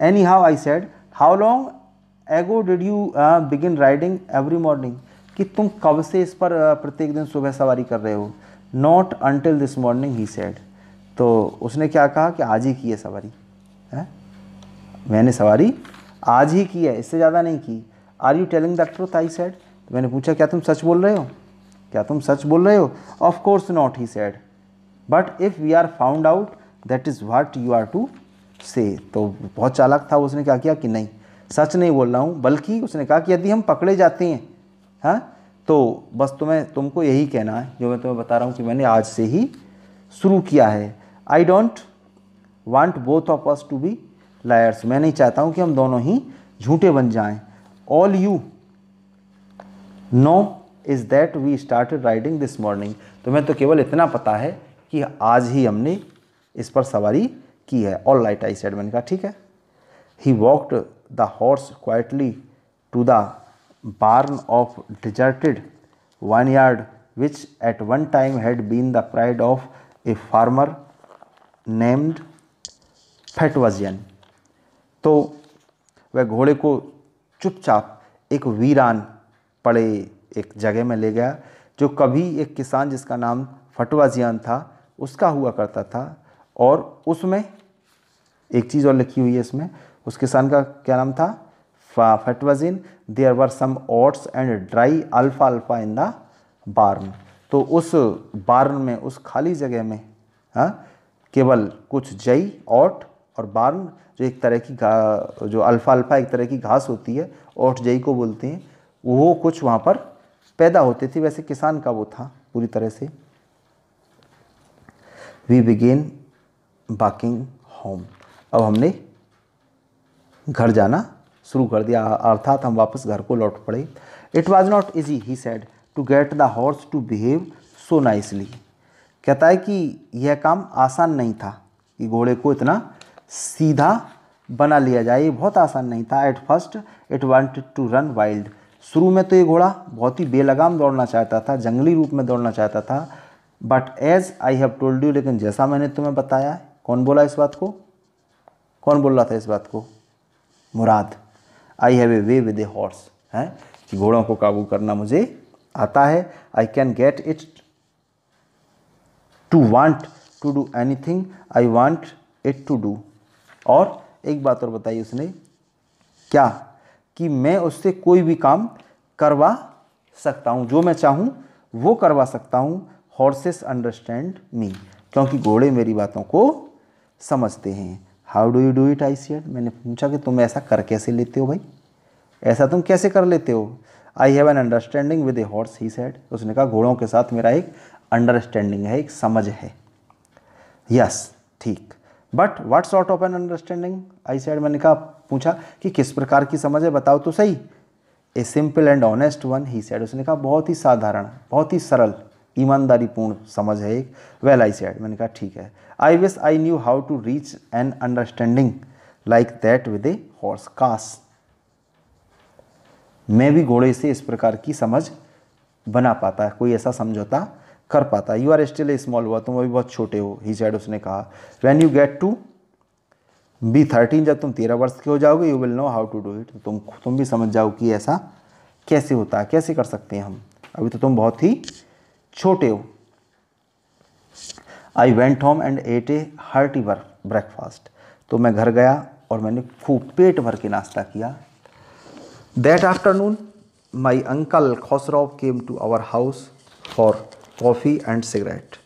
anyhow I said how long ago did you begin riding every morning कि तुम कब से इस पर प्रत्येक दिन सुबह सवारी कर रहे हो not until this morning he said तो उसने क्या कहा कि आज ही की है सवारी है मैंने सवारी आज ही की है इससे ज़्यादा नहीं की are you telling the truth I said तो मैंने पूछा क्या तुम सच बोल रहे हो क्या तुम सच बोल रहे हो of course not he said but if we are found out that is what you are to say तो बहुत चालक था उसने क्या किया कि नहीं सच नहीं बोल रहा हूँ बल्कि उसने कहा कि यदि हम पकड़े जाते हैं हाँ तो बस तुम्हें तुमको यही कहना है जो मैं तुम्हें बता रहा हूँ कि मैंने आज से ही शुरू किया है I don't want both of us to be liars मैं नहीं चाहता हूँ कि हम दोनों ही झूठे बन जाएं all you know is that we started riding this morning तुम्हें तो केवल इतना पता है कि आज ही हमने इस पर सवारी की है ऑल लाइट आई सेड मैंने कहा ठीक है he walked the horse quietly to the barn of deserted vineyard which at one time had been the pride of a farmer named Fetvajian तो वह घोड़े को चुपचाप एक वीरान पड़े एक जगह में ले गया जो कभी एक किसान जिसका नाम फटवा जियान था उसका हुआ करता था और उसमें एक चीज़ और लिखी हुई है इसमें उस किसान का क्या नाम था Fetvajian there were some oats and dry alfalfa alfalfa in the barn तो उस बार्न में उस खाली जगह में हाँ, केवल कुछ जई ओट और बार्न जो एक तरह की जो अल्फ़ा अल्फ़ा एक तरह की घास होती है ओठ जई को बोलते हैं वो कुछ वहाँ पर पैदा होते थे वैसे किसान का वो था पूरी तरह से वी बिगेन बाकिंग होम अब हमने घर जाना शुरू कर दिया अर्थात हम वापस घर को लौट पड़े it was not easy he said to get the horse to behave so nicely कहता है कि यह काम आसान नहीं था कि घोड़े को इतना सीधा बना लिया जाए ये बहुत आसान नहीं था at first it wanted to run wild शुरू में तो ये घोड़ा बहुत ही बेलगाम दौड़ना चाहता था जंगली रूप में दौड़ना चाहता था but as I have told you लेकिन जैसा मैंने तुम्हें बताया कौन बोला इस बात को कौन बोल रहा था इस बात को Mourad I have a way with a horse है कि घोड़ों को काबू करना मुझे आता है I can get it to want to do anything I want it to do और एक बात और बताई उसने क्या कि मैं उससे कोई भी काम करवा सकता हूँ जो मैं चाहूँ वो करवा सकता हूँ हॉर्सेस अंडरस्टैंड मी क्योंकि घोड़े मेरी बातों को समझते हैं how do you do it I said मैंने पूछा कि तुम ऐसा कर कैसे लेते हो भाई ऐसा तुम कैसे कर लेते हो I have an understanding with a horse he said उसने कहा घोड़ों के साथ मेरा एक अंडरस्टैंडिंग है एक समझ है यस yes, ठीक but what sort of an understanding I said मैंने कहा पूछा कि किस प्रकार की समझ है बताओ तो सही a simple and honest one he said उसने कहा बहुत ही साधारण बहुत ही सरल ईमानदारी पूर्ण समझ है एक वेल आई सैड मैंने कहा ठीक है I wish I knew how to reach an understanding like that with a horse कास मैं भी घोड़े से इस प्रकार की समझ बना पाता कोई ऐसा समझौता कर पाता you are still a small boy तुम अभी बहुत छोटे हो ही सैड उसने कहा when you get to be thirteen जब तुम तेरह वर्ष के हो जाओगे you will know how to do it तुम तुम भी समझ जाओ कि ऐसा कैसे होता है कैसे कर सकते हैं हम अभी तो तुम बहुत ही छोटे हो I went home and ate a hearty breakfast तो मैं घर गया और मैंने खूब पेट भर के नाश्ता किया that afternoon my uncle Khosrove came to our house for coffee and cigarette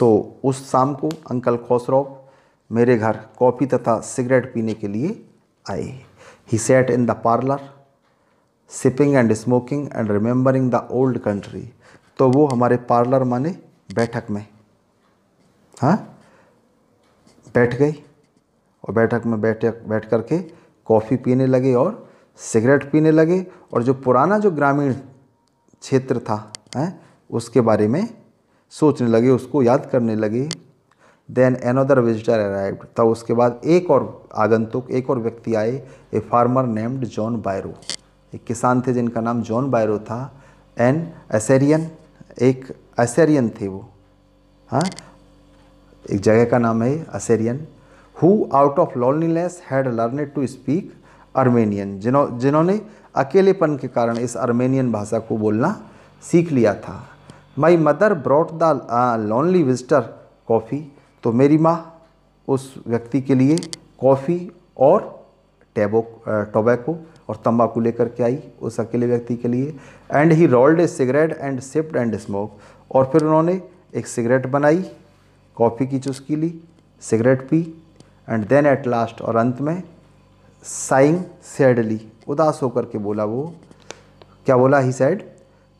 तो उस शाम को अंकल खोसरॉफ मेरे घर कॉफ़ी तथा सिगरेट पीने के लिए आए he sat in the parlour sipping and smoking and remembering the old country तो वो हमारे पार्लर माने बैठक में हाँ बैठ गई और बैठक में बैठ बैठ कर के कॉफ़ी पीने लगे और सिगरेट पीने लगे और जो पुराना जो ग्रामीण क्षेत्र था हैं उसके बारे में सोचने लगे उसको याद करने लगे देन एनदर विजिटर अराइव्ड तब उसके बाद एक और आगंतुक एक और व्यक्ति आए a farmer named John Byro एक किसान थे जिनका नाम जॉन बायरो था एन एसेरियन एक असेरियन थे वो हाँ एक जगह का नाम है Assyrian who out of loneliness had learned to speak Armenian जिन्हों जिन्होंने अकेलेपन के कारण इस अर्मेनियन भाषा को बोलना सीख लिया था my mother brought the lonely visitor coffee तो मेरी माँ उस व्यक्ति के लिए कॉफ़ी और टैबो टोबैको uh, और तंबाकू लेकर के आई उस अकेले व्यक्ति के लिए and he rolled a cigarette and sipped and smoke और फिर उन्होंने एक सिगरेट बनाई कॉफ़ी की चुस्की ली सिगरेट पी एंड देन एट लास्ट और अंत में साइंग सैडली उदास होकर के बोला वो क्या बोला he said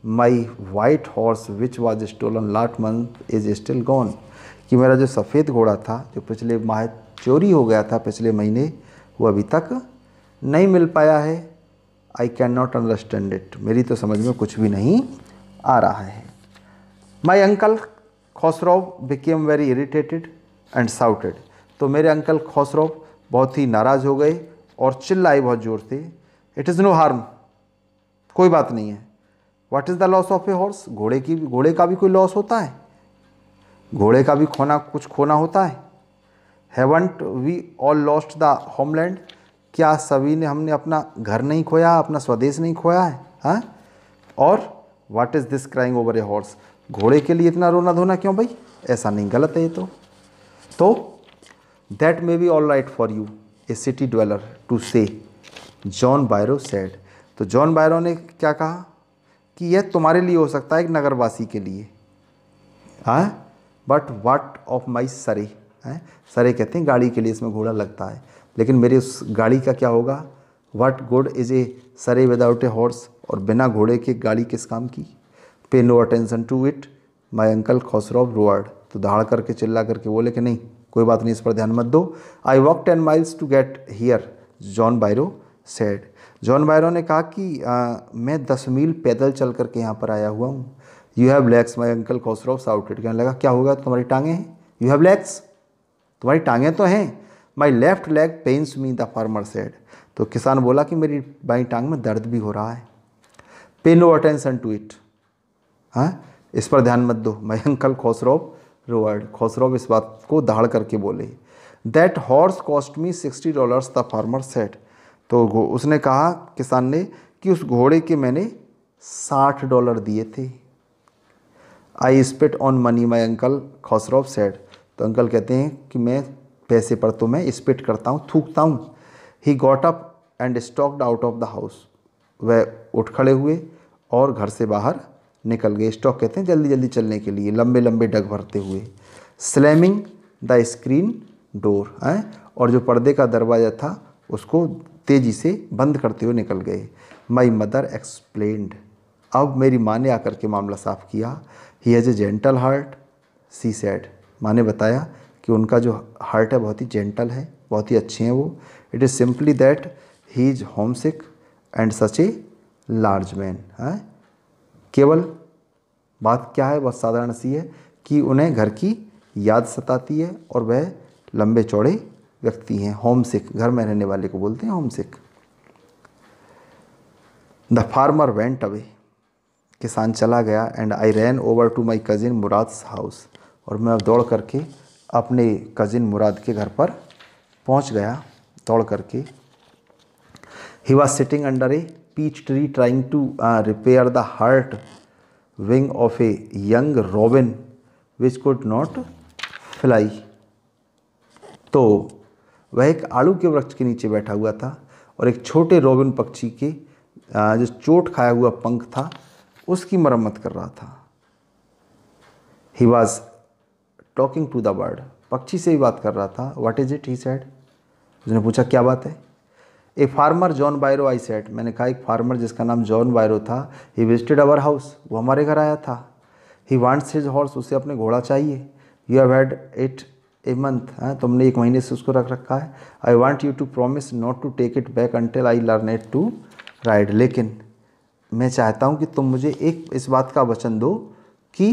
my white horse which was stolen last month is still gone कि मेरा जो सफ़ेद घोड़ा था जो पिछले माह चोरी हो गया था पिछले महीने वो अभी तक नहीं मिल पाया है I can not understand it मेरी तो समझ में कुछ भी नहीं आ रहा है my uncle Khosrove became very irritated and shouted तो मेरे अंकल खसरॉव बहुत ही नाराज़ हो गए और चिल्लाए बहुत ज़ोर से इट इज़ नो हार्म कोई बात नहीं है what is the loss of a horse घोड़े की घोड़े का भी कोई लॉस होता है घोड़े का भी खोना कुछ खोना होता है haven't we all lost the homeland क्या सभी ने हमने अपना घर नहीं खोया अपना स्वदेश नहीं खोया है हा? और what is this crying over a horse घोड़े के लिए इतना रोना धोना क्यों भाई ऐसा नहीं गलत है ये तो तो that may be all right for you a city dweller to say John Byro said तो जॉन बायरो ने क्या कहा कि यह तुम्हारे लिए हो सकता है एक नगरवासी के लिए हाँ बट वाट ऑफ माई सरे हैं सरे कहते हैं गाड़ी के लिए इसमें घोड़ा लगता है लेकिन मेरे उस गाड़ी का क्या होगा वाट गुड इज़ ए सरे विदाउट ए हॉर्स और बिना घोड़े के गाड़ी किस काम की pay no attention to it my uncle Khosrove roared तो दहाड़ करके चिल्ला करके बोले कि नहीं कोई बात नहीं इस पर ध्यान मत दो I walk ten miles to get here John Byro said John Byro ने कहा कि आ, मैं दस मील पैदल चल कर के यहाँ पर आया हुआ हूँ you have legs my uncle Khosrove shouted कहने लगा क्या होगा तुम्हारी टांगे हैं यू हैव लेग्स तुम्हारी टांगें तो हैं my left leg pains me the farmer said तो किसान बोला कि मेरी बाई टांग में दर्द भी हो रहा है पे नो अटेंशन टू इट हाँ इस पर ध्यान मत दो माई अंकल खसरॉफ रोवर्ड खसरॉफ इस बात को दहाड़ करके बोले that horse cost me sixty dollars the farmer said तो उसने कहा किसान ने कि उस घोड़े के मैंने साठ डॉलर दिए थे I spit on money my uncle Khosrove said तो अंकल कहते हैं कि मैं पैसे पर तो मैं स्पिट करता हूँ थूकता हूँ he got up and stalked out of the house वह उठ खड़े हुए और घर से बाहर निकल गए स्टॉक कहते हैं जल्दी जल्दी चलने के लिए लंबे लंबे डग भरते हुए स्लैमिंग द स्क्रीन डोर है और जो पर्दे का दरवाज़ा था उसको तेज़ी से बंद करते हुए निकल गए माई मदर एक्सप्लेंड अब मेरी माँ ने आकर के मामला साफ किया he has a gentle heart she said माँ ने बताया कि उनका जो हार्ट है बहुत ही जेंटल है बहुत ही अच्छे हैं वो it is simply that he is homesick and such a large man है केवल बात क्या है बहुत साधारण सी है कि उन्हें घर की याद सताती है और वह लंबे चौड़े व्यक्ति हैं होम सिक घर में रहने वाले को बोलते हैं homesick the farmer went away किसान चला गया and I ran over to my cousin Mourad house और मैं दौड़ करके अपने कज़िन मुराद के घर पर पहुंच गया दौड़ करके he was sitting under a peach tree trying to repair the hurt wing of a young robin which could not fly तो वह एक आड़ू के वृक्ष के नीचे बैठा हुआ था और एक छोटे रोबिन पक्षी के जो चोट खाया हुआ पंख था उसकी मरम्मत कर रहा था he was talking to the bird पक्षी से ही बात कर रहा था what is it he said उसने पूछा क्या बात है a farmer John Byro I said मैंने कहा एक फार्मर जिसका नाम जॉन बायरो था ही विजिटेड अवर हाउस वो हमारे घर आया था ही वांट्स हिज हॉर्स उसे अपने घोड़ा चाहिए you have had it a month है तुमने एक महीने से उसको रख रखा है I want you to promise not to take it back until I learn it to ride लेकिन मैं चाहता हूँ कि तुम मुझे एक इस बात का वचन दो कि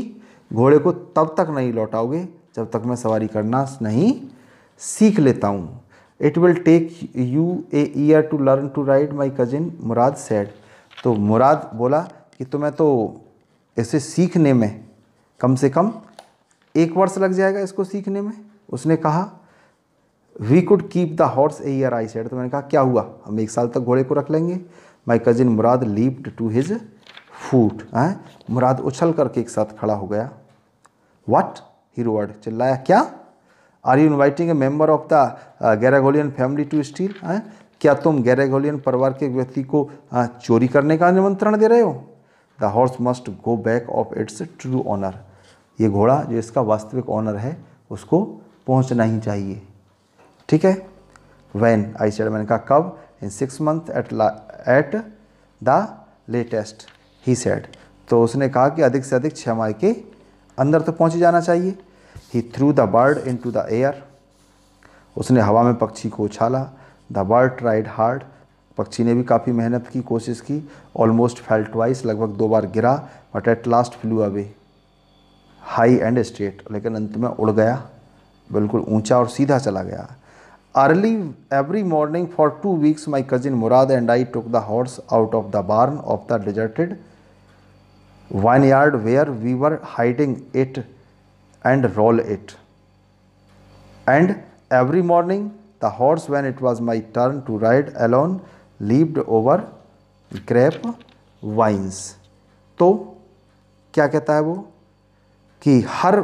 घोड़े को तब तक नहीं लौटाओगे जब तक मैं सवारी करना नहीं सीख लेता हूँ it will take you a year to learn to ride my cousin Mourad said तो मुराद बोला कि तुम्हें तो इसे सीखने में कम से कम एक वर्ष लग जाएगा इसको सीखने में उसने कहा we could keep the horse a year I said तो मैंने कहा क्या हुआ हम एक साल तक घोड़े को रख लेंगे my cousin Mourad leaped to his foot हैं मुराद उछल करके एक साथ खड़ा हो गया वट हीरो चिल्लाया क्या are you inviting a member of the Garoghlanian family to steal हैं क्या तुम गैरागोलियन परिवार के व्यक्ति को आ, चोरी करने का निमंत्रण दे रहे हो the horse must go back of its true owner ये घोड़ा जो इसका वास्तविक ऑनर है उसको पहुंचना ही चाहिए ठीक है वैन आई सेड मैंने कहा कब in six month at at the latest he said तो उसने कहा कि अधिक से अधिक छः माह के अंदर तो पहुंच जाना चाहिए he threw the bird into the air उसने हवा में पक्षी को उछाला द बर्ड ट्राइड हार्ड पक्षी ने भी काफ़ी मेहनत की कोशिश की ऑलमोस्ट फेल ट्वाइस लगभग दो बार गिरा but at last flew away high and straight लेकिन अंत में उड़ गया बिल्कुल ऊंचा और सीधा चला गया early every morning for two weeks my cousin Murad and I took the horse out of the barn of the deserted vineyard where we were hiding it and rode it and every morning the horse when it was my turn to ride alone leaped over grape vines तो क्या कहता है वो कि हर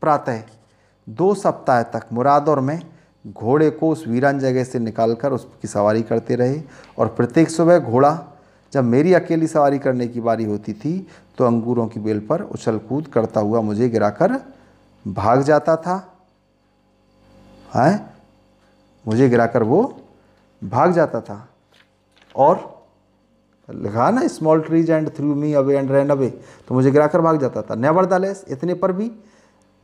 प्रातः दो सप्ताह तक मुरादौर में घोड़े को उस वीरान जगह से निकालकर उसकी सवारी करते रहे और प्रत्येक सुबह घोड़ा जब मेरी अकेली सवारी करने की बारी होती थी तो अंगूरों की बेल पर उछल कूद करता हुआ मुझे गिराकर भाग जाता था हैं मुझे गिराकर वो भाग जाता था और लिखा ना small trees and threw me away and ran away तो मुझे गिराकर भाग जाता था नेवर द लेस इतने पर भी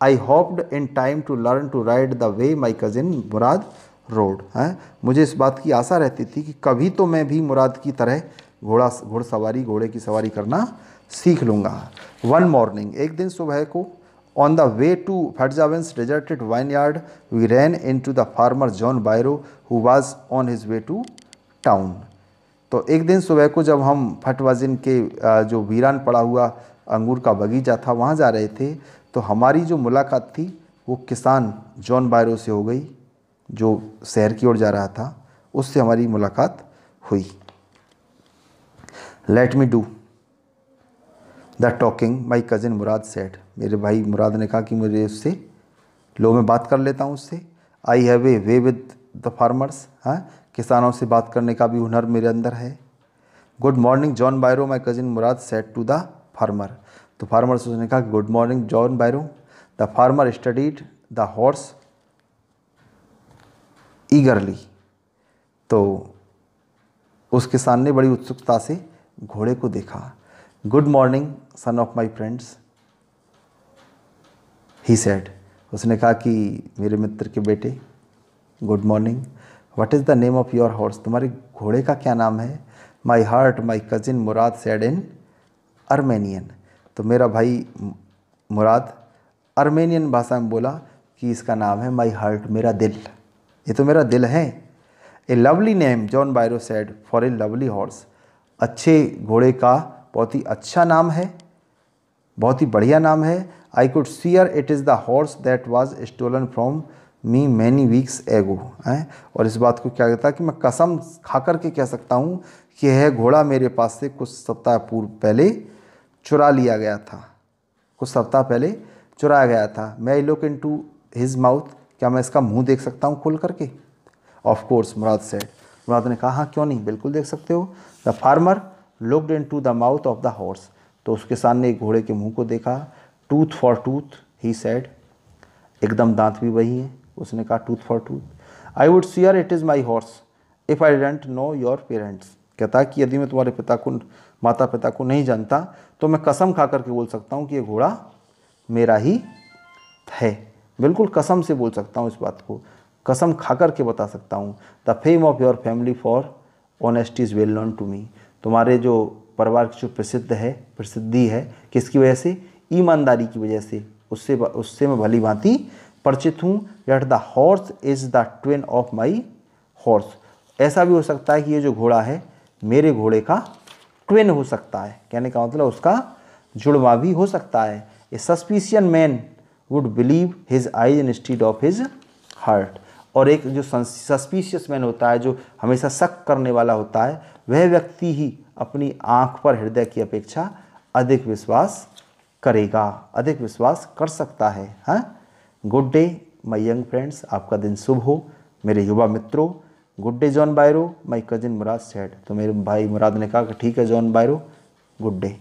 I hoped in time to learn to ride the way my cousin Mourad rode है मुझे इस बात की आशा रहती थी कि कभी तो मैं भी मुराद की तरह घोड़ा घोड़सवारी घोड़े की सवारी करना सीख लूँगा वन मॉर्निंग एक दिन सुबह को on the way to Fetvajian's deserted vineyard we ran into the farmer John Byro who was on his way to town तो एक दिन सुबह को जब हम फटवाजिन के जो वीरान पड़ा हुआ अंगूर का बगीचा था वहाँ जा रहे थे तो हमारी जो मुलाकात थी वो किसान जॉन बायरो से हो गई जो शहर की ओर जा रहा था उससे हमारी मुलाकात हुई let me do the talking my cousin Mourad said मेरे भाई मुराद ने कहा कि मुझे उससे लो मैं बात कर लेता हूँ उससे I have a way with the farmers हाँ किसानों से बात करने का भी हुनर मेरे अंदर है good morning John Byro my cousin Mourad said to the farmer तो फार्मर्स उसने कहा good morning John Byro the farmer studied the horse eagerly तो उस किसान ने बड़ी उत्सुकता से घोड़े को देखा good morning son of my friends he said उसने कहा कि मेरे मित्र के बेटे good morning what is the name of your horse तुम्हारे घोड़े का क्या नाम है my heart my cousin Mourad said in Armenian तो मेरा भाई मुराद आर्मेनियन भाषा में बोला कि इसका नाम है माई हार्ट मेरा दिल ये तो मेरा दिल है a lovely name John Byro said for a lovely horse अच्छे घोड़े का बहुत ही अच्छा नाम है बहुत ही बढ़िया नाम है I could swear it is the horse that was stolen from me many weeks ago है और इस बात को क्या कहता है कि मैं कसम खा करके कह सकता हूँ कि यह घोड़ा मेरे पास से कुछ सप्ताह पूर्व पहले चुरा लिया गया था कुछ सप्ताह पहले चुराया गया था मैं look into his mouth क्या मैं इसका मुंह देख सकता हूँ खोल करके of course Mourad said Mourad ने कहा हाँ क्यों नहीं बिल्कुल देख सकते हो the farmer looked into the mouth of the horse तो उस किसान ने एक घोड़े के मुंह को देखा tooth for tooth he said एकदम दांत भी वही है उसने कहा tooth for tooth I would swear it is my horse if I didn't know your parents कहता कि यदि मैं तुम्हारे पिता को माता पिता को नहीं जानता तो मैं कसम खा करके बोल सकता हूँ कि ये घोड़ा मेरा ही है बिल्कुल कसम से बोल सकता हूँ इस बात को कसम खा करके बता सकता हूँ the fame of your family for honesty is well known to me तुम्हारे जो परिवार की जो प्रसिद्ध है प्रसिद्धि है किसकी वजह से ईमानदारी की वजह से उससे उससे मैं भली भांति परिचित हूँ yet the horse is the twin of my horse ऐसा भी हो सकता है कि ये जो घोड़ा है मेरे घोड़े का ट्विन हो सकता है कहने का मतलब उसका जुड़वा भी हो सकता है a suspicious man would believe his eyes instead of his heart और एक जो सस्पिशियस मैन होता है जो हमेशा शक करने वाला होता है वह व्यक्ति ही अपनी आँख पर हृदय की अपेक्षा अधिक विश्वास करेगा अधिक विश्वास कर सकता है हाँ good day my young friends आपका दिन शुभ हो मेरे युवा मित्रों good day John Byro my cousin Murad said तो मेरे भाई मुराद ने कहा कि ठीक है John Byro good day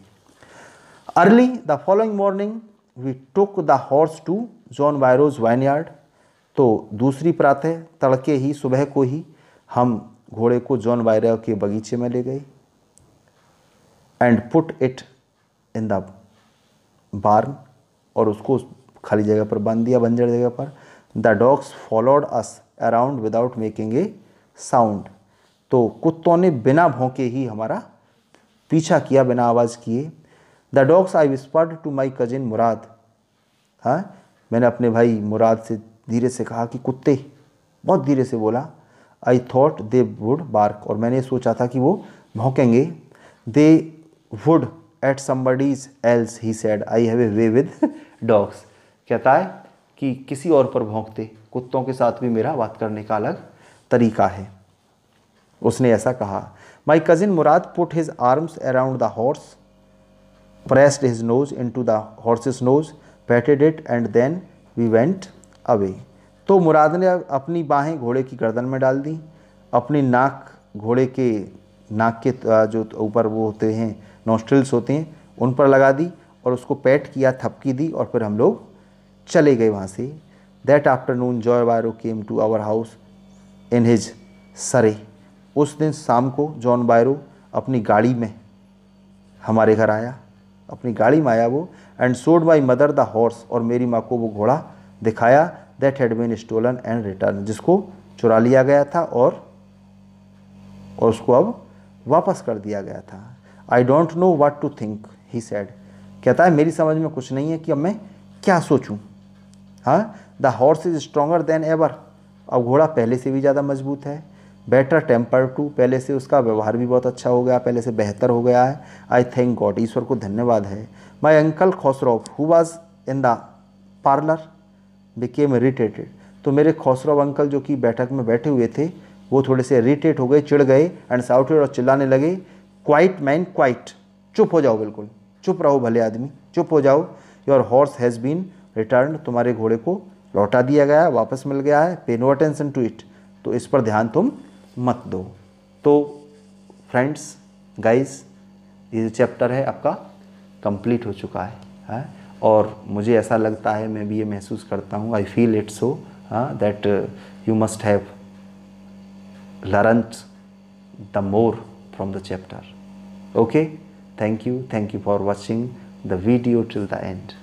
early the following morning we took the horse to John Byro's वाइन यार्ड तो दूसरी प्रातः तड़के ही सुबह को ही हम घोड़े को जॉन वायरो के बगीचे में ले गए and put it in the barn और उसको खाली जगह पर बांध दिया बंजर जगह पर the dogs followed us around without making a sound तो कुत्तों ने बिना भौंके ही हमारा पीछा किया बिना आवाज़ किए the dogs I whispered to my cousin Mourad हाँ मैंने अपने भाई मुराद से धीरे से कहा कि कुत्ते बहुत धीरे से बोला I thought they would bark और मैंने सोचा था कि वो भौंकेंगे they would at somebody's else he said I have a way with dogs कहता है कि किसी और पर भोंकते कुत्तों के साथ भी मेरा बात करने का अलग तरीका है उसने ऐसा कहा my cousin Mourad put his arms around the horse pressed his nose into the horse's nose patted it and then we went away तो मुराद ने अपनी बाहें घोड़े की गर्दन में डाल दी अपनी नाक घोड़े के नाक के जो ऊपर वो होते हैं नोस्ट्रिल्स होते हैं उन पर लगा दी और उसको पैट किया थपकी दी और फिर हम लोग चले गए वहाँ से that afternoon John Byro came to our house in his surrey उस दिन शाम को जॉन बायरो अपनी गाड़ी में हमारे घर आया अपनी गाड़ी में आया वो एंड सोड माई मदर द हॉर्स और मेरी माँ को वो घोड़ा दिखाया that had been stolen and return जिसको चुरा लिया गया था और और उसको अब वापस कर दिया गया था I don't know what to think he said कहता है मेरी समझ में कुछ नहीं है कि अब मैं क्या सोचूँ हाँ the horse is stronger than ever अब घोड़ा पहले से भी ज़्यादा मजबूत है बेटर टेम्पर टू पहले से उसका व्यवहार भी बहुत अच्छा हो गया पहले से बेहतर हो गया है आई थैंक गॉड ईश्वर को धन्यवाद है my uncle Khosrove who was in the parlour became irritated तो मेरे खसरॉफ अंकल जो कि बैठक में बैठे हुए थे वो थोड़े से इरीटेट हो गए चिड़ गए एंड साउटेड और चिल्लाने लगे क्वाइट मैन क्वाइट चुप हो जाओ बिल्कुल चुप रहो भले आदमी चुप हो जाओ your horse has been return तुम्हारे घोड़े को लौटा दिया गया है वापस मिल गया है पे नो अटेंशन टू इट तो इस पर ध्यान तुम मत दो तो फ्रेंड्स गाइस ये चैप्टर है आपका कंप्लीट हो चुका है है हाँ? और मुझे ऐसा लगता है मैं भी ये महसूस करता हूँ I feel it so that you must have learn the more from the chapter okay thank you thank you for watching the video till the and